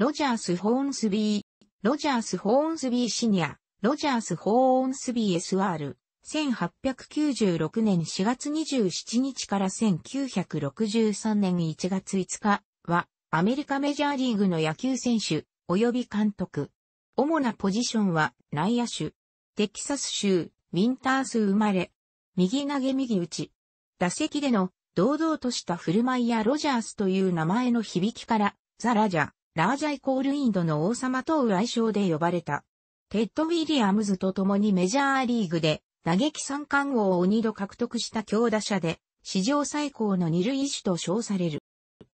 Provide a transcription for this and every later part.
ロジャース・ホーンスビー、ロジャース・ホーンスビーシニア、ロジャース・ホーンスビー SR、1896年4月27日から1963年1月5日は、アメリカメジャーリーグの野球選手、及び監督。主なポジションは、内野手。テキサス州、ウィンタース生まれ。右投げ右打ち。打席での、堂々とした振る舞いやロジャースという名前の響きから、ザ・ラジャー、ラージャイコールインドの王様と愛称で呼ばれた。テッド・ウィリアムズと共にメジャーリーグで打撃三冠王を二度獲得した強打者で、史上最高の二塁手と称される。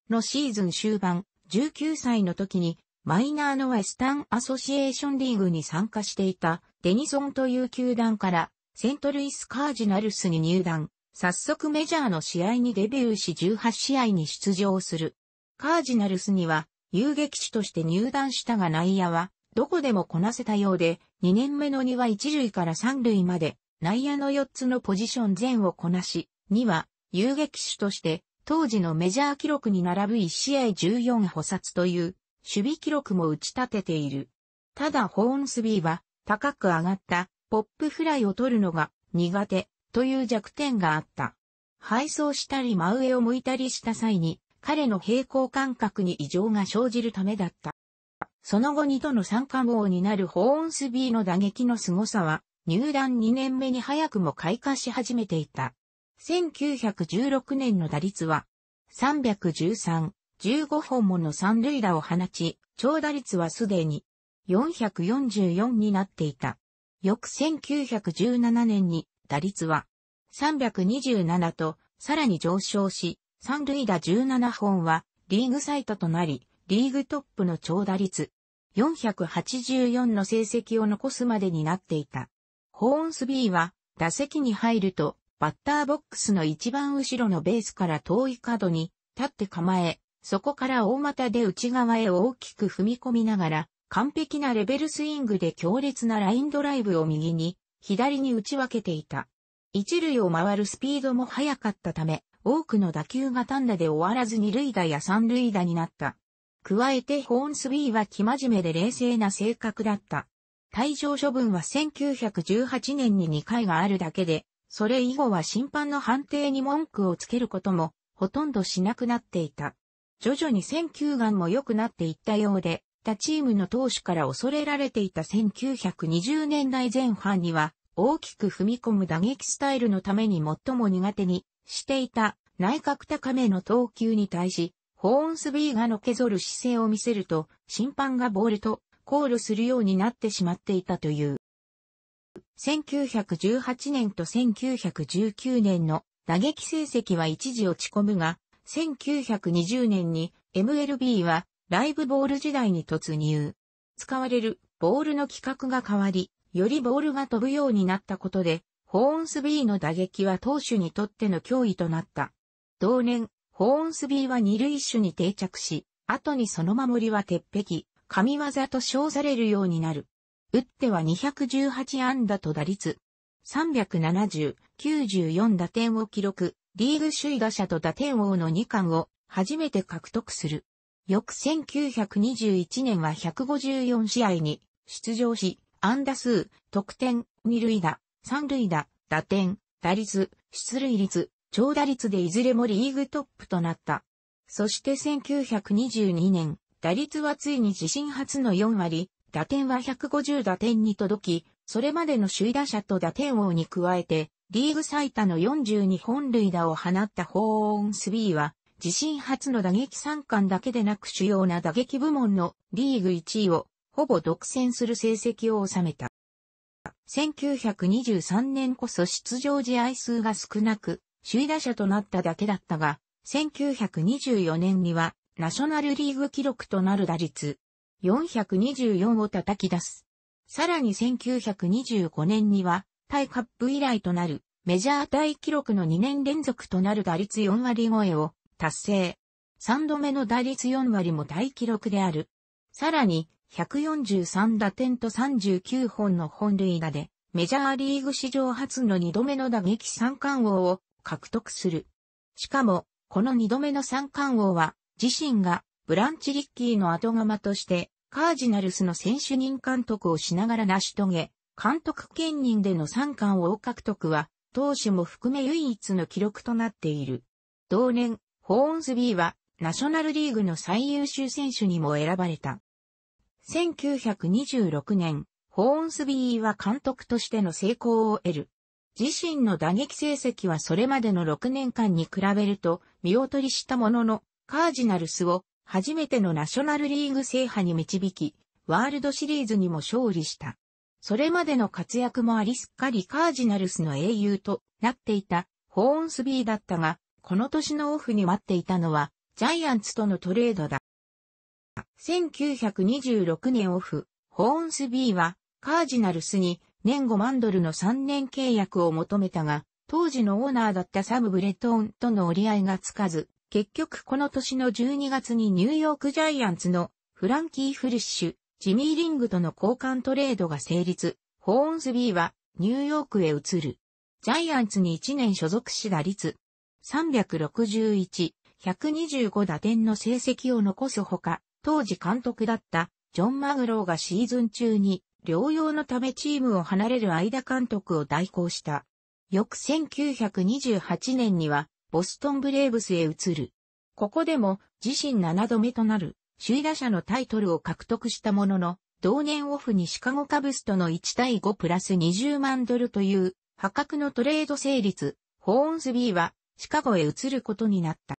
のシーズン終盤、19歳の時に、マイナーのウェスタンアソシエーションリーグに参加していたデニソンという球団からセントルイスカージナルスに入団。早速メジャーの試合にデビューし18試合に出場する。カージナルスには遊撃手として入団したが内野は、どこでもこなせたようで、2年目の2は1塁から3塁まで、内野の4つのポジション全をこなし、2は、遊撃手として、当時のメジャー記録に並ぶ1試合14補殺という、守備記録も打ち立てている。ただホーンスビーは、高く上がった、ポップフライを取るのが、苦手、という弱点があった。配送したり真上を向いたりした際に、彼の平行感覚に異常が生じるためだった。その後二度の三冠王になるホーンスビーの打撃の凄さは、入団2年目に早くも開花し始めていた。1916年の打率は、313、15本もの三塁打を放ち、長打率はすでに444になっていた。翌1917年に打率は327とさらに上昇し、三塁打17本はリーグサイトとなり、リーグトップの長打率484の成績を残すまでになっていた。ホーンスビーは打席に入るとバッターボックスの一番後ろのベースから遠い角に立って構え、そこから大股で内側へ大きく踏み込みながら完璧なレベルスイングで強烈なラインドライブを右に左に打ち分けていた。一塁を回るスピードも速かったため、多くの打球が単打で終わらず二塁打や三塁打になった。加えてホーンスビーは気真面目で冷静な性格だった。退場処分は1918年に2回があるだけで、それ以後は審判の判定に文句をつけることもほとんどしなくなっていた。徐々に選球眼も良くなっていったようで、他チームの投手から恐れられていた1920年代前半には、大きく踏み込む打撃スタイルのために最も苦手にしていた内角高めの投球に対し、ホーンスビーがのけぞる姿勢を見せると、審判がボールと考慮するようになってしまっていたという。1918年と1919年の打撃成績は一時落ち込むが、1920年に MLB はライブボール時代に突入。使われるボールの規格が変わり、よりボールが飛ぶようになったことで、ホーンスビーの打撃は投手にとっての脅威となった。同年、ホーンスビーは二塁手に定着し、後にその守りは鉄壁、神業と称されるようになる。打っては218安打と打率、370、94打点を記録、リーグ首位打者と打点王の2冠を初めて獲得する。翌1921年は154試合に出場し、安打数、得点、二塁打、三塁打、打点、打率、出塁率、長打率でいずれもリーグトップとなった。そして1922年、打率はついに自身初の4割、打点は150打点に届き、それまでの首位打者と打点王に加えて、リーグ最多の42本塁打を放ったホーンスビーは、自身初の打撃三冠だけでなく主要な打撃部門のリーグ1位をほぼ独占する成績を収めた。1923年こそ出場試合数が少なく、首位打者となっただけだったが、1924年にはナショナルリーグ記録となる打率424を叩き出す。さらに1925年にはタイカップ以来となるメジャー大記録の2年連続となる打率4割超えを達成。3度目の打率4割も大記録である。さらに143打点と39本の本塁打で、メジャーリーグ史上初の2度目の打撃三冠王を獲得する。しかも、この2度目の三冠王は、自身がブランチ・リッキーの後釜として、カージナルスの選手任監督をしながら成し遂げ、監督兼任での三冠王獲得は、投手も含め唯一の記録となっている。同年、ホーンズビーは、ナショナルリーグの最優秀選手にも選ばれた。1926年、ホーンスビーは監督としての成功を得る。自身の打撃成績はそれまでの6年間に比べると見劣りしたものの、カージナルスを初めてのナショナルリーグ制覇に導き、ワールドシリーズにも勝利した。それまでの活躍もありすっかりカージナルスの英雄となっていたホーンスビーだったが、この年のオフに待っていたのはジャイアンツとのトレードだ。1926年オフ、ホーンスビーはカージナルスに年5万ドルの3年契約を求めたが、当時のオーナーだったサム・ブレトーンとの折り合いがつかず、結局この年の12月にニューヨークジャイアンツのフランキー・フリッシュ、ジミー・リングとの交換トレードが成立。ホーンスビーはニューヨークへ移る。ジャイアンツに1年所属し打率361、125打点の成績を残すほか、当時監督だったジョン・マグローがシーズン中に療養のためチームを離れる間監督を代行した。翌1928年にはボストンブレーブスへ移る。ここでも自身7度目となる首位打者のタイトルを獲得したものの、同年オフにシカゴカブスとの1対5プラス20万ドルという破格のトレード成立、ホーンズビーはシカゴへ移ることになった。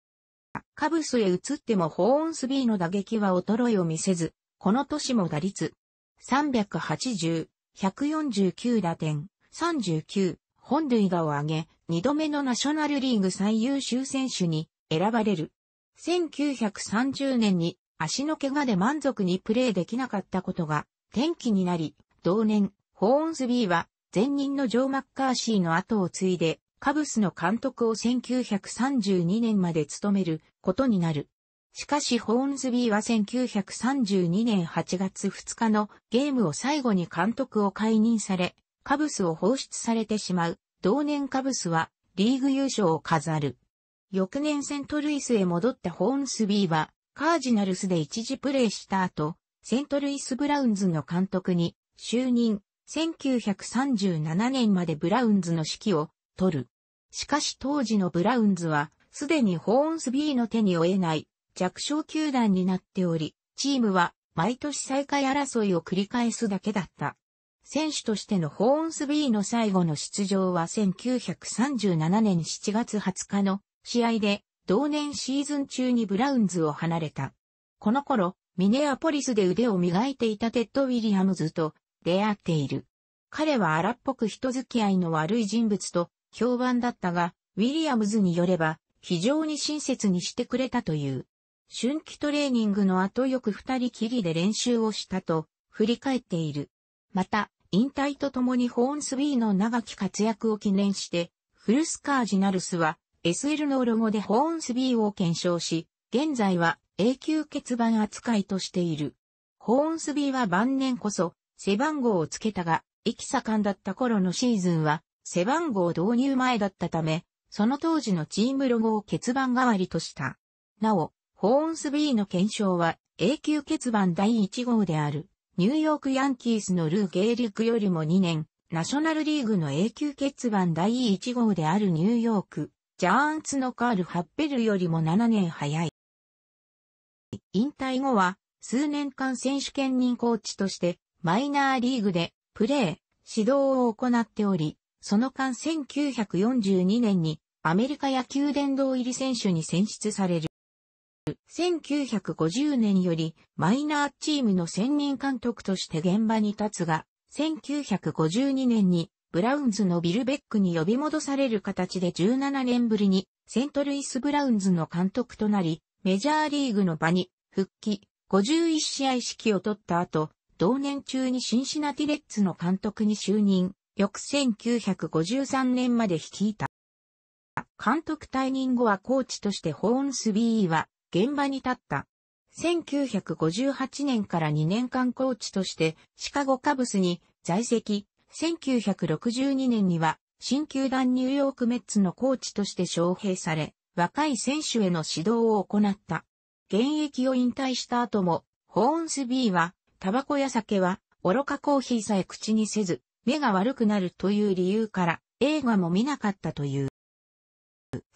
カブスへ移ってもホーンスビーの打撃は衰えを見せず、この年も打率380、149打点、39、本塁打を上げ、2度目のナショナルリーグ最優秀選手に選ばれる。1930年に足の怪我で満足にプレーできなかったことが転機になり、同年、ホーンスビーは前任のジョー・マッカーシーの後を継いでカブスの監督を1932年まで務めることになる。しかしホーンズビーは1932年8月2日のゲームを最後に監督を解任され、カブスを放出されてしまう。同年カブスはリーグ優勝を飾る。翌年セントルイスへ戻ったホーンスビーは、カージナルスで一時プレーした後、セントルイス・ブラウンズの監督に就任。1937年までブラウンズの指揮を取る。しかし当時のブラウンズは、すでにホーンスビーの手に負えない弱小球団になっており、チームは毎年再開争いを繰り返すだけだった。選手としてのホーンスビーの最後の出場は1937年7月20日の試合で同年シーズン中にブラウンズを離れた。この頃、ミネアポリスで腕を磨いていたテッド・ウィリアムズと出会っている。彼は荒っぽく人付き合いの悪い人物と評判だったが、ウィリアムズによれば、非常に親切にしてくれたという。春季トレーニングの後よく二人きりで練習をしたと、振り返っている。また、引退とともにホーンスビーの長き活躍を記念して、フルスカージナルスは、SL のロゴでホーンスビーを検証し、現在は永久欠番扱いとしている。ホーンスビーは晩年こそ、背番号をつけたが、息盛んだった頃のシーズンは、背番号導入前だったため、その当時のチームロゴを欠番代わりとした。なお、ホーンスビーの検証は、永久欠番第1号である、ニューヨークヤンキースのルー・ゲイリックよりも2年、ナショナルリーグの永久欠番第1号であるニューヨーク、ジャーンツのカール・ハッペルよりも7年早い。引退後は、数年間選手権人コーチとして、マイナーリーグで、プレー、指導を行っており、その間1942年にアメリカ野球殿堂入り選手に選出される。1950年よりマイナーチームの専任監督として現場に立つが、1952年にブラウンズのビルベックに呼び戻される形で17年ぶりにセントルイスブラウンズの監督となり、メジャーリーグの場に復帰、51試合指揮を取った後、同年中にシンシナティレッツの監督に就任。翌1953年まで率いた。監督退任後はコーチとしてホーンスビーは現場に立った。1958年から2年間コーチとしてシカゴカブスに在籍。1962年には新球団ニューヨークメッツのコーチとして招聘され、若い選手への指導を行った。現役を引退した後も、ホーンスビーは、タバコや酒は、愚かコーヒーさえ口にせず、目が悪くなるという理由から映画も見なかったという。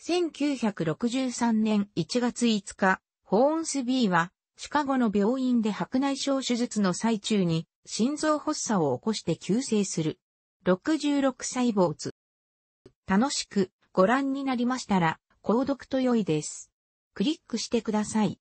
1963年1月5日、ホーンスビーはシカゴの病院で白内障手術の最中に心臓発作を起こして急性する。66歳図。楽しくご覧になりましたら、購読と良いです。クリックしてください。